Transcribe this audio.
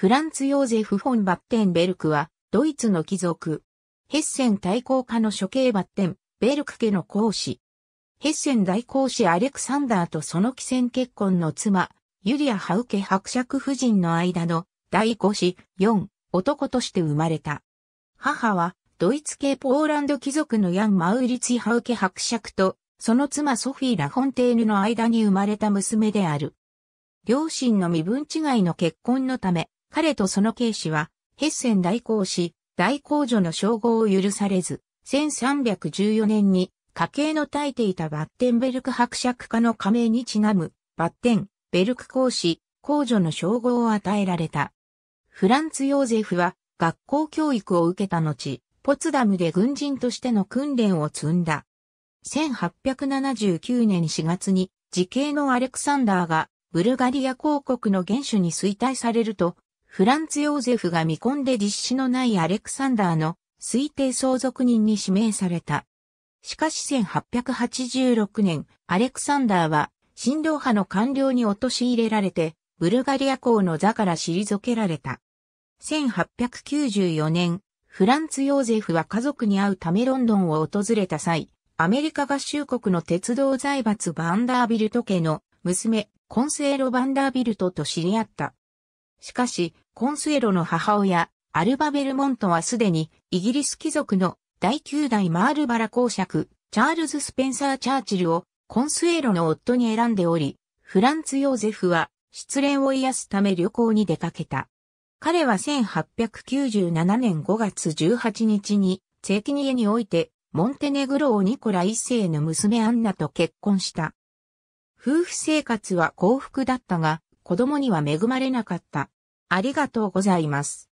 フランツ・ヨーゼフ・フォン・バッテンベルクは、ドイツの貴族。ヘッセン対抗家の処刑バッテン、ベルク家の公子。ヘッセン大公子アレクサンダーとその既戦結婚の妻、ユリア・ハウケ伯爵夫人の間の第5子、4、男として生まれた。母は、ドイツ系ポーランド貴族のヤン・マウリツィ・ハウケ伯爵と、その妻ソフィー・ラフォンテーヌの間に生まれた娘である。両親の身分違いの結婚のため、彼とその慶子は、ヘッセン大公使、大公女の称号を許されず、1314年に家系の耐えていたバッテンベルク伯爵家の加盟にちなむ、バッテン、ベルク公使、公女の称号を与えられた。フランツ・ヨーゼフは学校教育を受けた後、ポツダムで軍人としての訓練を積んだ。1879年4月に、時系のアレクサンダーがブルガリア公国の元首に衰退されると、フランツ・ヨーゼフが見込んで実施のないアレクサンダーの推定相続人に指名された。しかし1886年、アレクサンダーは、新道派の官僚に陥れられて、ブルガリア公の座から退けられた。1894年、フランツ・ヨーゼフは家族に会うためロンドンを訪れた際、アメリカ合衆国の鉄道財閥バンダービルト家の娘、コンセーロ・バンダービルトと知り合った。しかし、コンスエロの母親、アルバ・ベルモントはすでに、イギリス貴族の第9代マールバラ公爵、チャールズ・スペンサー・チャーチルを、コンスエロの夫に選んでおり、フランツ・ヨーゼフは、失恋を癒すため旅行に出かけた。彼は1897年5月18日に、セーティニエにおいて、モンテネグロをニコラ一世の娘アンナと結婚した。夫婦生活は幸福だったが、子供には恵まれなかった。ありがとうございます。